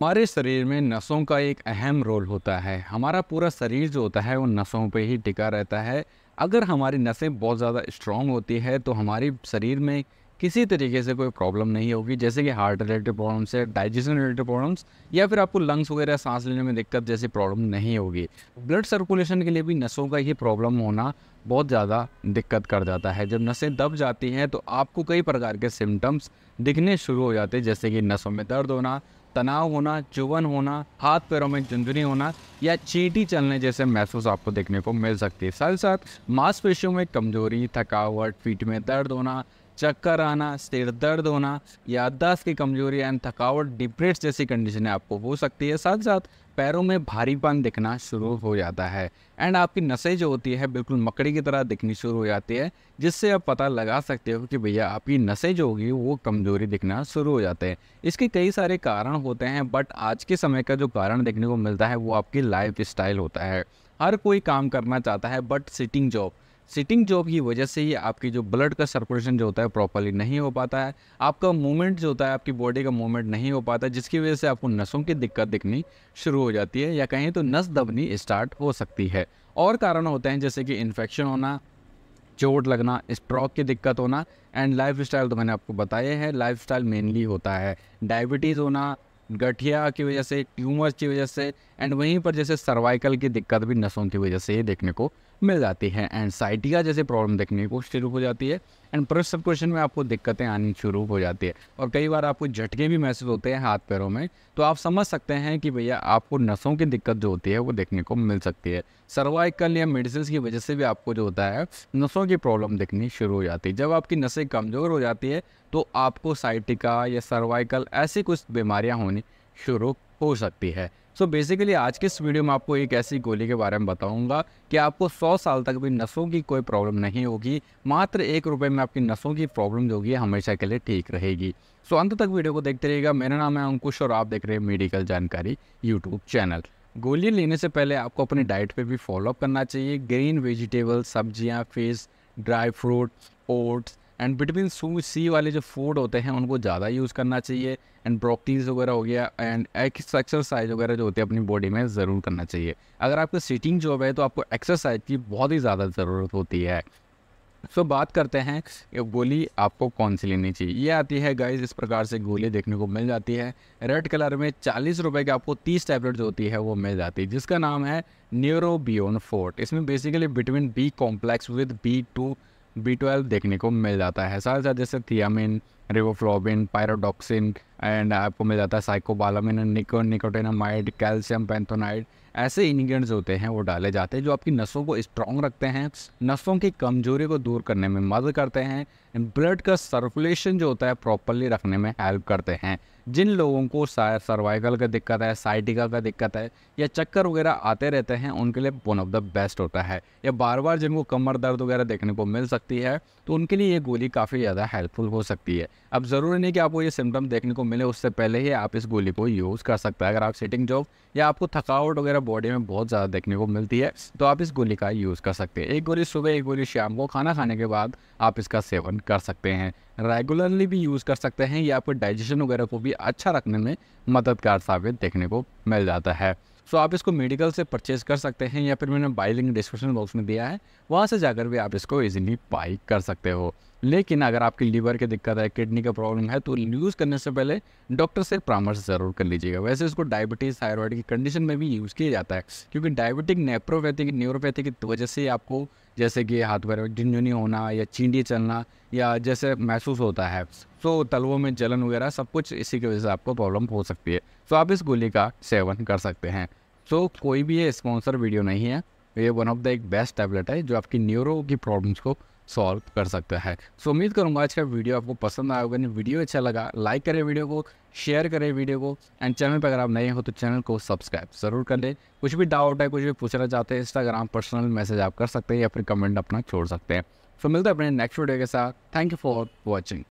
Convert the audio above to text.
हमारे शरीर में नसों का एक अहम रोल होता है हमारा पूरा शरीर जो होता है वो नसों पे ही टिका रहता है अगर हमारी नसें बहुत ज़्यादा स्ट्रॉन्ग होती है तो हमारे शरीर में किसी तरीके से कोई प्रॉब्लम नहीं होगी जैसे कि हार्ट रिलेटेड प्रॉब्लम्स है डाइजेशन रिलेटेड प्रॉब्लम्स या फिर आपको लंग्स वगैरह सांस लेने में दिक्कत जैसी प्रॉब्लम नहीं होगी ब्लड सर्कुलेशन के लिए भी नसों का ये प्रॉब्लम होना बहुत ज़्यादा दिक्कत कर जाता है जब नसें दब जाती हैं तो आपको कई प्रकार के सिम्टम्स दिखने शुरू हो जाते हैं जैसे कि नसों में दर्द होना तनाव होना चुवन होना हाथ पैरों में झुंझुनी होना या चीटी चलने जैसे महसूस आपको देखने को मिल सकती है साथ ही साथ मांसपेशियों में कमजोरी थकावट पीठ में दर्द होना चक्कर आना सिर दर्द होना याददाश्त की कमजोरी एंड थकावट डिप्रेस जैसी कंडीशन आपको हो सकती है साथ साथ पैरों में भारीपन दिखना शुरू हो जाता है एंड आपकी नशे जो होती है बिल्कुल मकड़ी की तरह दिखनी शुरू हो जाती है जिससे आप पता लगा सकते हो कि भैया आपकी नशे जो होगी वो कमजोरी दिखना शुरू हो जाते हैं इसके कई सारे कारण होते हैं बट आज के समय का जो कारण देखने को मिलता है वो आपकी लाइफ होता है हर कोई काम करना चाहता है but sitting job sitting job की वजह से ही आपकी जो ब्लड का सर्कुलेशन जो होता है प्रॉपरली नहीं हो पाता है आपका मूवमेंट जो होता है आपकी बॉडी का मूवमेंट नहीं हो पाता जिसकी वजह से आपको नसों की दिक्कत दिखनी शुरू हो जाती है या कहीं तो नस दबनी स्टार्ट हो सकती है और कारण होते हैं जैसे कि इन्फेक्शन होना चोट लगना स्ट्रोक की दिक्कत होना एंड लाइफ स्टाइल तो मैंने आपको बताया है लाइफ स्टाइल मेनली होता है डायबिटीज़ होना गठिया की वजह से ट्यूमर की वजह से एंड वहीं पर जैसे सर्वाइकल की दिक्कत भी नसों की वजह से ही देखने को मिल जाती है एंड साइटिका जैसे प्रॉब्लम देखने को शुरू हो जाती है एंड प्रेशर क्वेश्चन में आपको दिक्कतें आनी शुरू हो जाती है और कई बार आपको झटके भी महसूस होते हैं हाथ पैरों में तो आप समझ सकते हैं कि भैया आपको नसों की दिक्कत जो होती है वो देखने को मिल सकती है सर्वाइकल या मेडिसिन की वजह से भी आपको जो होता है नसों की प्रॉब्लम दिखनी शुरू हो जाती है जब आपकी नसें कमज़ोर हो जाती है तो आपको साइटिका या सर्वाइकल ऐसी कुछ बीमारियाँ होनी शुरू हो सकती है सो so बेसिकली आज के इस वीडियो में आपको एक ऐसी गोली के बारे में बताऊंगा कि आपको 100 साल तक भी नसों की कोई प्रॉब्लम नहीं होगी मात्र एक रुपये में आपकी नसों की प्रॉब्लम जो होगी हमेशा के लिए ठीक रहेगी सो so अंत तक वीडियो को देखते रहिएगा मेरा नाम है अंकुश और आप देख रहे हैं मेडिकल जानकारी यूट्यूब चैनल गोली लेने से पहले आपको अपनी डाइट पर भी फॉलोअप करना चाहिए ग्रीन वेजिटेबल सब्जियाँ fish dry fruit oats and vitamin सू सी वाले जो फूड होते हैं उनको ज़्यादा यूज़ करना चाहिए एंड ब्रोकलीज वगैरह हो गया एंड एक्सरसाइज वगैरह जो होती है अपनी बॉडी में ज़रूर करना चाहिए अगर आपको सीटिंग जॉब है तो आपको एक्सरसाइज की बहुत ही ज़्यादा ज़रूरत होती है सो so, बात करते हैं गोली आपको कौन सी लेनी चाहिए ये आती है गाइज इस प्रकार से गोली देखने को मिल जाती है रेड कलर में चालीस रुपये की आपको तीस टैबलेट जो होती है वो मिल जाती है जिसका नाम है न्यूरोबियोन फोर्ट इसमें basically vitamin B complex with B two B twelve देखने को मिल जाता है साथ साथ जैसे थियामिन रिवोफ्लोबिन पायरोडॉक्सिन एंड आपको मिल जाता है साइकोबालामिन निको निकोटेनामाइड कैल्शियम पेंथोनाइड ऐसे इन्ग्रीडियंट्स होते हैं वो डाले जाते हैं जो आपकी नसों को स्ट्रॉन्ग रखते हैं नसों की कमजोरी को दूर करने में मदद करते हैं ब्लड का सर्कुलेशन जो होता है प्रॉपरली रखने में हेल्प करते हैं जिन लोगों को सर्वाइकल का दिक्कत है साइटिका का दिक्कत है या चक्कर वगैरह आते रहते हैं उनके लिए वन ऑफ द बेस्ट होता है या बार बार जिनको कमर दर्द वगैरह देखने को मिल सकती है तो उनके लिए ये गोली काफ़ी ज़्यादा हेल्पफुल हो सकती है अब ज़रूरी नहीं कि आपको ये सिम्टम देखने को मिले उससे पहले ही आप इस गोली को यूज़ कर सकते हैं अगर आप सिटिंग जॉब या आपको थकावट वगैरह बॉडी में बहुत ज़्यादा देखने को मिलती है तो आप इस गोली का यूज़ कर सकते हैं एक गोली सुबह एक गोली शाम को खाना खाने के बाद आप इसका सेवन कर सकते हैं रेगुलरली भी यूज़ कर सकते हैं या आपको डाइजेशन वगैरह को भी अच्छा रखने में मददगार साबित देखने को मिल जाता है सो आप इसको मेडिकल से परचेज कर सकते हैं या फिर मैंने बाई लिंक डिस्क्रिप्शन बॉक्स में दिया है वहाँ से जाकर भी आप इसको ईजिली बाई कर सकते हो लेकिन अगर आपकी लीवर की दिक्कत है किडनी का प्रॉब्लम है तो यूज़ करने से पहले डॉक्टर से परामर्श ज़रूर कर लीजिएगा वैसे इसको डायबिटीज़ थायरॉयड की कंडीशन में भी यूज़ किया जाता है क्योंकि डायबिटिक नेप्रोपैथी न्यूरोपैथी की वजह से आपको जैसे कि हाथ पैर झुंझुनी होना या चींडी चलना या जैसे महसूस होता है तो तलवों में जलन वगैरह सब कुछ इसी की वजह से आपको प्रॉब्लम हो सकती है तो आप इस गोली का सेवन कर सकते हैं तो कोई भी ये स्पॉन्सर वीडियो नहीं है ये वन ऑफ द एक बेस्ट टैबलेट है जो आपकी न्यूरो की प्रॉब्लम्स को सॉल्व कर सकता है सो उम्मीद करूँगा आज का वीडियो आपको पसंद आया होगा वीडियो अच्छा लगा लाइक करें वीडियो को शेयर करें वीडियो को एंड चैनल पर अगर आप नए हो तो चैनल को सब्सक्राइब ज़रूर कर लें कुछ भी डाउट है कुछ भी पूछना चाहते हैं इंस्टाग्राम पर्सनल मैसेज आप कर सकते हैं या फिर कमेंट अपना छोड़ सकते हैं सो मिलते हैं अपने नेक्स्ट वीडियो के साथ थैंक यू फॉर वॉचिंग